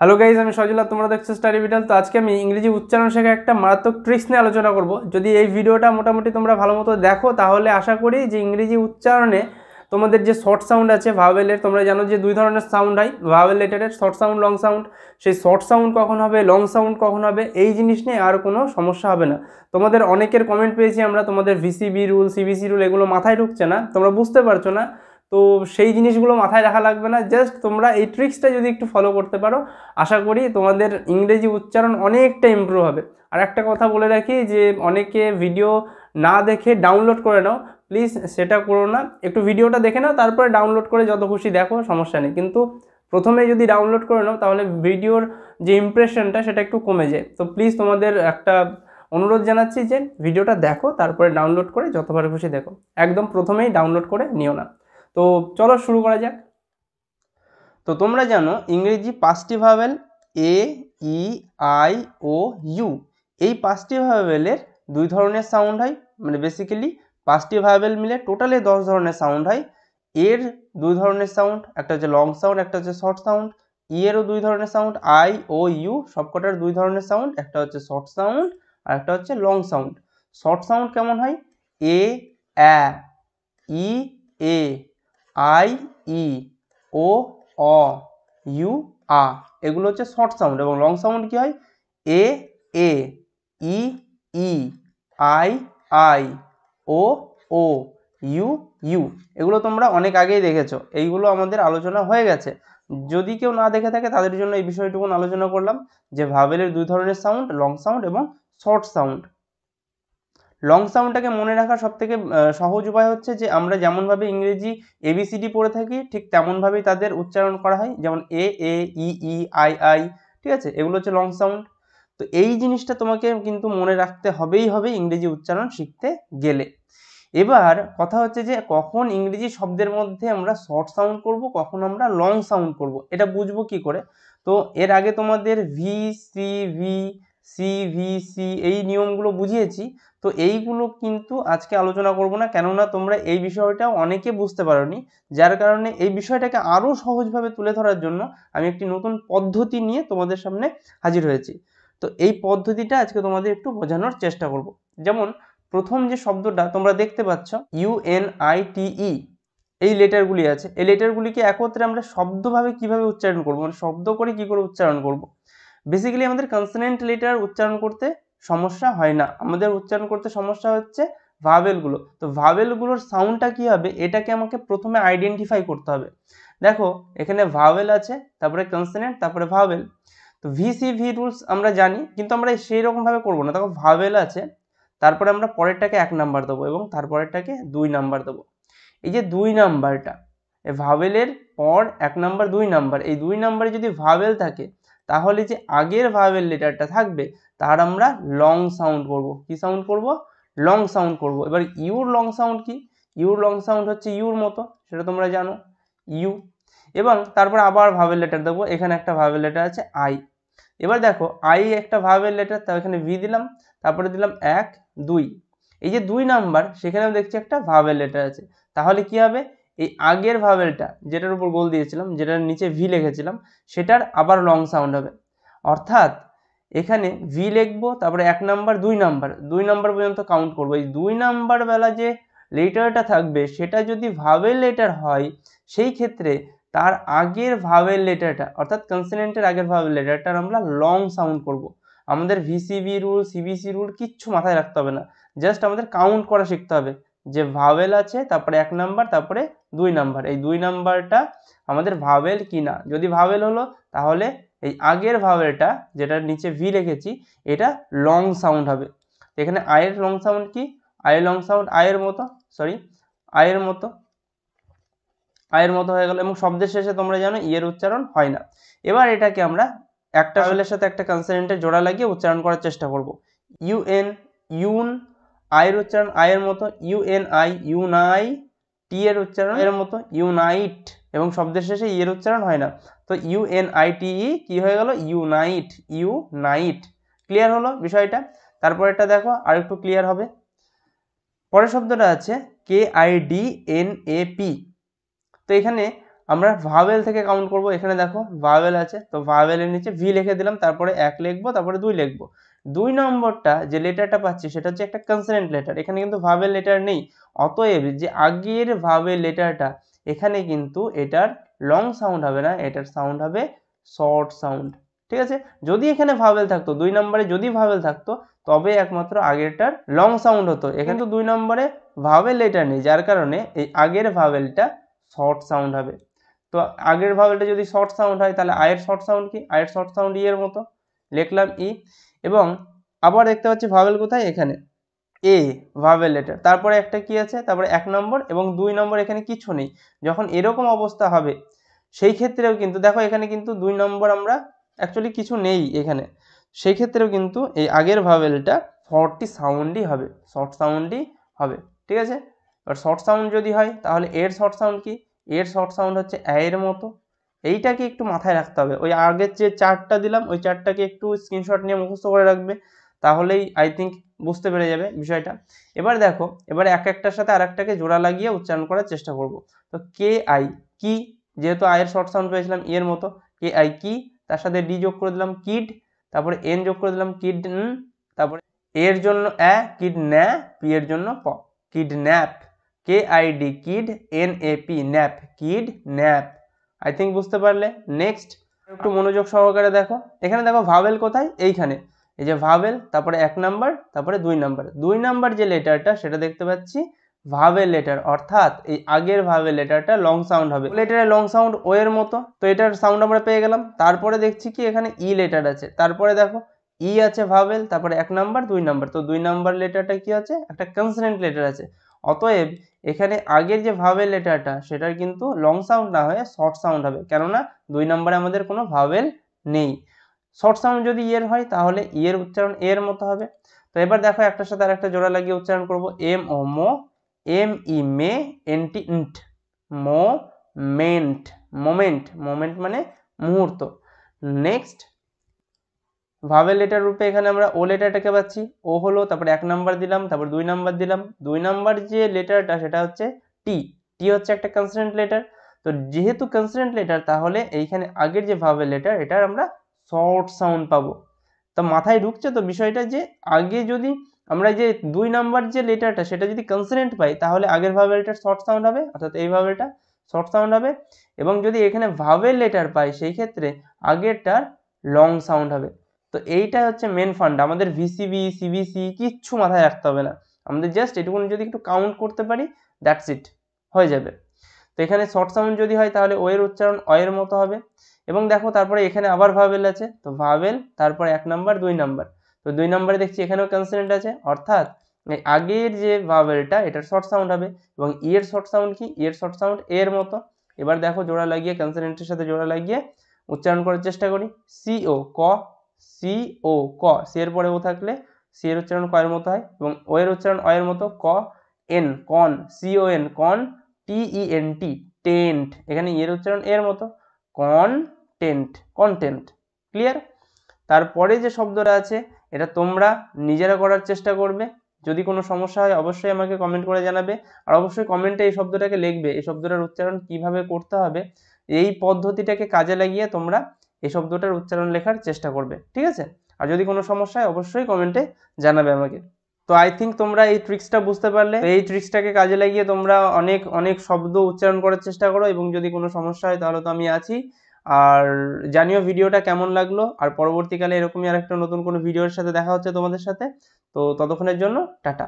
Hello guys আমি সজলা তোমরা দেখছো স্টাডি ভিটাল তো আজকে আমি ইংরেজি উচ্চারণ শেখা একটা মারাত্মক ট্রিক্স নিয়ে আলোচনা করব যদি এই ভিডিওটা মোটামুটি তোমরা ভালো মতো দেখো তাহলে আশা করি যে ইংরেজি উচ্চারণে তোমাদের যে শর্ট সাউন্ড আছে ভাওয়েলের তোমরা জানো যে দুই ধরনের সাউন্ড হয় ভাওয়েল লেটারের শর্ট সাউন্ড লং সাউন্ড সেই শর্ট সাউন্ড কখন হবে লং সাউন্ড কখন হবে এই জিনিস নিয়ে আর কোনো সমস্যা হবে না তোমাদের অনেকের কমেন্ট পেয়েছি আমরা তোমাদের ভিসিবি রুল সিবিসি রুল এগুলো মাথায় ঢুকছে না তোমরা বুঝতে পারছো না তো সেই জিনিসগুলো মাথায় রাখা লাগবে না জাস্ট তোমরা এই ট্রিক্সটা যদি একটু ফলো করতে পারো আশা করি তোমাদের ইংরেজি উচ্চারণ অনেকটা ইম্প্রুভ হবে আর একটা কথা বলে রাখি যে অনেকে ভিডিও না দেখে ডাউনলোড করে নাও প্লিজ সেটা করো না একটু ভিডিওটা দেখে নাও তারপরে ডাউনলোড করে যত খুশি দেখো সমস্যা নেই কিন্তু প্রথমে যদি ডাউনলোড করে নাও তাহলে ভিডিওর যে ইমপ্রেশনটা সেটা একটু কমে যায় তো প্লিজ তোমাদের একটা অনুরোধ জানাচ্ছি যে ভিডিওটা দেখো তারপরে ডাউনলোড করে যতবার খুশি দেখো একদম প্রথমেই ডাউনলোড করে নিও না তো চলো শুরু করা যাক তো তোমরা জানো ইংরেজি পাঁচটি ভাবেল এ ই আই ও ইউ এই পাঁচটি ভাবেলের দুই ধরনের সাউন্ড হয় মানে বেসিক্যালি পাঁচটি ভাবেল মিলে টোটালে দশ ধরনের সাউন্ড হয় এর দুই ধরনের সাউন্ড একটা হচ্ছে লং সাউন্ড একটা হচ্ছে শর্ট সাউন্ড ই এরও দুই ধরনের সাউন্ড আই ও ইউ সবকটার দুই ধরনের সাউন্ড একটা হচ্ছে শর্ট সাউন্ড আর একটা হচ্ছে লং সাউন্ড শর্ট সাউন্ড কেমন হয় এ অ্যা ই A I E O O you আ এগুলো হচ্ছে শর্ট সাউন্ড এবং লং সাউন্ড কী হয় A A E E I I O O U U এগুলো তোমরা অনেক আগেই দেখেছো এইগুলো আমাদের আলোচনা হয়ে গেছে যদি কেউ না দেখে থাকে তাদের জন্য এই বিষয়টুকুন আলোচনা করলাম যে ভাবেলের দুই ধরনের সাউন্ড লং সাউন্ড এবং শর্ট সাউন্ড লং সাউন্ডটাকে মনে রাখার সবথেকে সহজ উপায় হচ্ছে যে আমরা যেমনভাবে ইংরেজি এবিসিডি পড়ে থাকি ঠিক তেমনভাবেই তাদের উচ্চারণ করা হয় যেমন এ A E E I I ঠিক আছে এগুলো হচ্ছে লং সাউন্ড তো এই জিনিসটা তোমাকে কিন্তু মনে রাখতে হবেই হবে ইংরেজি উচ্চারণ শিখতে গেলে এবার কথা হচ্ছে যে কখন ইংরেজি শব্দের মধ্যে আমরা শর্ট সাউন্ড করব কখন আমরা লং সাউন্ড করব এটা বুঝবো কি করে তো এর আগে তোমাদের V C V C V C এই নিয়মগুলো বুঝিয়েছি তো এইগুলো কিন্তু আজকে আলোচনা করব না কেননা তোমরা এই বিষয়টা অনেকে বুঝতে পারোনি যার কারণে এই বিষয়টাকে আরও সহজভাবে তুলে ধরার জন্য আমি একটি নতুন পদ্ধতি নিয়ে তোমাদের সামনে হাজির হয়েছি তো এই পদ্ধতিটা আজকে তোমাদের একটু বোঝানোর চেষ্টা করব যেমন প্রথম যে শব্দটা তোমরা দেখতে পাচ্ছ ইউএনআইটিই e, এই লেটারগুলি আছে এই লেটারগুলিকে একত্রে আমরা শব্দভাবে কিভাবে উচ্চারণ করবো মানে শব্দ করে কি করে উচ্চারণ করবো বেসিক্যালি আমাদের কনসোনেন্ট লেটার উচ্চারণ করতে সমস্যা হয় না আমাদের উচ্চারণ করতে সমস্যা হচ্ছে ভাভেলগুলো তো ভাবেলগুলোর সাউন্ডটা কী হবে এটাকে আমাকে প্রথমে আইডেন্টিফাই করতে হবে দেখো এখানে ভাবেল আছে তারপরে কনসোনেন্ট তারপরে ভাবেল তো ভি রুলস আমরা জানি কিন্তু আমরা সেই রকমভাবে করবো না দেখো ভাবেল আছে তারপরে আমরা পরেরটাকে এক নাম্বার দেবো এবং তারপরেরটাকে দুই নাম্বার দেবো এই যে দুই নাম্বারটা ভাবেলের পর এক নাম্বার দুই নাম্বার এই দুই নাম্বারে যদি ভাবেল থাকে তাহলে যে আগের ভাবের লেটারটা থাকবে তার আমরা লং সাউন্ড করব কি সাউন্ড করব লং সাউন্ড করব এবার ইউর লং সাউন্ড কি ইউর লং সাউন্ড হচ্ছে ইউর মতো সেটা তোমরা জানো ইউ এবং তারপর আবার ভাবের লেটার দেবো এখানে একটা ভাবের লেটার আছে আই এবার দেখো আই একটা ভাবের লেটার তার এখানে ভি দিলাম তারপরে দিলাম এক দুই এই যে দুই নাম্বার সেখানেও দেখছি একটা ভাবের লেটার আছে তাহলে কি হবে এই আগের ভাবেলটা যেটার উপর গোল দিয়েছিলাম যেটার নিচে ভি লিখেছিলাম সেটার আবার লং সাউন্ড হবে অর্থাৎ এখানে ভি লিখবো তারপরে এক নাম্বার দুই নাম্বার দুই নাম্বার পর্যন্ত কাউন্ট করবো এই দুই নাম্বার বেলা যে লেটারটা থাকবে সেটা যদি ভাবেল লেটার হয় সেই ক্ষেত্রে তার আগের ভাবেল লেটারটা অর্থাৎ কনসিনেন্টের আগের ভাবের লেটারটার আমরা লং সাউন্ড করব। আমাদের ভিসিবি রুল সিবিসি রুল কিচ্ছু মাথায় রাখতে হবে না জাস্ট আমাদের কাউন্ট করা শিখতে হবে যে ভাওয়েল আছে তারপরে এক নাম্বার তারপরে দুই নাম্বার এই দুই নাম্বারটা আমাদের ভাওয়েল কি না যদি ভাওয়েল হলো তাহলে এই আগের ভাওয়েলটা যেটা নিচে ভি রেখেছি এটা লং সাউন্ড হবে এখানে আয়ের লং সাউন্ড কি আয়ের লং সাউন্ড আয়ের মতো সরি আয়ের মতো আয়ের মতো হয়ে গেল এবং শব্দের শেষে তোমরা জানো ইয়ের e উচ্চারণ হয় না এবার এটাকে আমরা একটা ভাওয়েলের সাথে একটা কনসেন্টে জোড়া লাগিয়ে উচ্চারণ করার চেষ্টা করব ইউএন ইউন আয়ের উচ্চারণ আয়ের মতো আই ইউনাই টি এর উচ্চারণ এর মতো ইউনাইট এবং শব্দের শেষে ইয়ের e উচ্চারণ হয় না তো ই e কি হয়ে গেল ইউনাইট ইউনাইট ক্লিয়ার হলো বিষয়টা তারপর এটা দেখো আর একটু ক্লিয়ার হবে পরের শব্দটা আছে K I D N A P তো এখানে আমরা ভাওয়েল থেকে কাউন্ট করব এখানে দেখো ভাওয়েল আছে তো ভাওয়েলের নিচে ভি লিখে দিলাম তারপরে এক লিখবো তারপরে দুই লিখবো দুই নম্বরটা যে লেটারটা পাচ্ছি সেটা হচ্ছে একটা কনসনেন্ট লেটার এখানে কিন্তু ভাবের লেটার নেই অতএব যে আগের ভাবের লেটারটা এখানে কিন্তু এটার লং সাউন্ড হবে না এটার সাউন্ড হবে শর্ট সাউন্ড ঠিক আছে যদি এখানে ভাবেল থাকতো দুই নম্বরে যদি ভাবেল থাকতো তবে একমাত্র আগেরটার লং সাউন্ড হতো এখানে তো দুই নম্বরে ভাবেল লেটার নেই যার কারণে এই আগের ভাবেলটা শর্ট সাউন্ড হবে তো আগের ভাবেলটা যদি শর্ট সাউন্ড হয় তাহলে আয়ের শর্ট সাউন্ড কি আয়ের শর্ট সাউন্ড ইয়ের মতো লিখলাম ই এবং আবার দেখতে পাচ্ছি ভাবেল কোথায় এখানে এ ভাবেল লেটার তারপরে একটা কি আছে তারপরে এক নম্বর এবং দুই নম্বর এখানে কিছু নেই যখন এরকম অবস্থা হবে সেই ক্ষেত্রেও কিন্তু দেখো এখানে কিন্তু দুই নম্বর আমরা অ্যাকচুয়ালি কিছু নেই এখানে সেই ক্ষেত্রেও কিন্তু এই আগের ভাবেলটা ফর্টি সাউন্ডই হবে শর্ট সাউন্ডই হবে ঠিক আছে এবার শর্ট সাউন্ড যদি হয় তাহলে এর শর্ট সাউন্ড কি এর শর্ট সাউন্ড হচ্ছে অ্যায়ের মতো এইটাকে একটু মাথায় রাখতে হবে ওই আগের যে চার্টটা দিলাম ওই চার্টটাকে একটু স্ক্রিনশট নিয়ে মুখস্থ করে রাখবে তাহলেই আই থিঙ্ক বুঝতে পেরে যাবে বিষয়টা এবার দেখো এবার এক একটার সাথে আর একটাকে জোড়া লাগিয়ে উচ্চারণ করার চেষ্টা করব তো কে আই কি যেহেতু আয়ের শর্ট সাউন্ড পেয়েছিলাম ইয়ের e মতো কে আই কি তার সাথে ডি যোগ করে দিলাম কিড তারপরে এন যোগ করে দিলাম কিড তারপরে এর জন্য অ্যা কিড ন্যা পি এর জন্য প kid nap K I D kid N A P nap kid nap I think বুঝতে পারলে নেক্সট একটু মনোযোগ সহকারে দেখো এখানে দেখো ভাবেল কোথায় এইখানে এই যে ভাবেল তারপরে এক নাম্বার তারপরে দুই নাম্বার দুই নাম্বার যে লেটারটা সেটা দেখতে পাচ্ছি ভাবেল লেটার অর্থাৎ এই আগের ভাবেল লেটারটা লং সাউন্ড হবে লেটারে লং সাউন্ড ও এর মতো তো এটার সাউন্ড আমরা পেয়ে গেলাম তারপরে দেখছি কি এখানে ই e লেটার আছে তারপরে দেখো ই e আছে ভাবেল তারপরে এক নাম্বার দুই নাম্বার তো দুই নাম্বার লেটারটা কি আছে একটা কনসেন্ট লেটার আছে অতএব এখানে আগের যে ভাবেল লেটারটা সেটার কিন্তু লং সাউন্ড না হয়ে শর্ট সাউন্ড হবে কেননা দুই নম্বরে আমাদের কোনো ভাবেল নেই শর্ট সাউন্ড যদি ইয়ের হয় তাহলে ইয়ের উচ্চারণ এর মতো হবে তো এবার দেখো একটার সাথে আর একটা জোড়া লাগিয়ে উচ্চারণ করবো M O mo M E me NT ent mo ment moment moment মানে মুহূর্ত নেক্সট ভাবেল লেটার রূপে এখানে আমরা ও লেটারটাকে পাচ্ছি ও হলো তারপরে এক নাম্বার দিলাম তারপর দুই নাম্বার দিলাম দুই নাম্বার যে লেটারটা সেটা হচ্ছে টি টি হচ্ছে একটা কনসিডেন্ট লেটার তো যেহেতু কনসিডেন্ট লেটার তাহলে এইখানে আগের যে ভাবেল লেটার এটার আমরা শর্ট সাউন্ড পাবো তো মাথায় ঢুকছে তো বিষয়টা যে আগে যদি আমরা যে দুই নাম্বার যে লেটারটা সেটা যদি কনসিডেন্ট পাই তাহলে আগের ভাবেলটার শর্ট সাউন্ড হবে অর্থাৎ এই ভাবেলটা শর্ট সাউন্ড হবে এবং যদি এখানে ভাবেল লেটার পাই সেই ক্ষেত্রে আগেরটার লং সাউন্ড হবে তো এইটা হচ্ছে মেন ফান্ড আমাদের ভিসিবি সিবিসি কিচ্ছু মাথায় রাখতে হবে না আমাদের জাস্ট এটুকু যদি একটু কাউন্ট করতে পারি দ্যাটস ইট হয়ে যাবে তো এখানে শর্ট সাউন্ড যদি হয় তাহলে ওয়ের উচ্চারণ অয়ের মতো হবে এবং দেখো তারপরে এখানে আবার ভাবেল আছে তো ভাবেল তারপরে এক নাম্বার দুই নাম্বার তো দুই নাম্বারে দেখছি এখানেও কনসোনেন্ট আছে অর্থাৎ আগের যে ভাবেলটা এটার শর্ট সাউন্ড হবে এবং ইয়ের শর্ট সাউন্ড কি ইয়ের শর্ট সাউন্ড এর মতো এবার দেখো জোড়া লাগিয়ে কনসোনেন্টের সাথে জোড়া লাগিয়ে উচ্চারণ করার চেষ্টা করি সিও ক সি ও ক সি এর পরে ও থাকলে সি এর উচ্চারণ কয়ের মতো হয় এবং ও এর উচ্চারণ অয়ের মতো ক এন কন সি ও এন কন টি ই এন টি টেন্ট এখানে ইয়ের e উচ্চারণ এর মতো কন টেন্ট কনটেন্ট ক্লিয়ার তারপরে যে শব্দটা আছে এটা তোমরা নিজেরা করার চেষ্টা করবে যদি কোনো সমস্যা হয় অবশ্যই আমাকে কমেন্ট করে জানাবে আর অবশ্যই কমেন্টে এই শব্দটাকে লিখবে এই শব্দটার উচ্চারণ কিভাবে করতে হবে এই পদ্ধতিটাকে কাজে লাগিয়ে তোমরা এই শব্দটার উচ্চারণ লেখার চেষ্টা করবে ঠিক আছে আর যদি কোনো সমস্যা হয় অবশ্যই কমেন্টে জানাবে আমাকে তো আই থিঙ্ক তোমরা এই ট্রিক্সটা বুঝতে পারলে এই ট্রিক্সটাকে কাজে লাগিয়ে তোমরা অনেক অনেক শব্দ উচ্চারণ করার চেষ্টা করো এবং যদি কোনো সমস্যা হয় তাহলে তো আমি আছি আর জানিও ভিডিওটা কেমন লাগলো আর পরবর্তীকালে এরকমই আরেকটা নতুন কোনো ভিডিওর সাথে দেখা হচ্ছে তোমাদের সাথে তো ততক্ষণের জন্য টাটা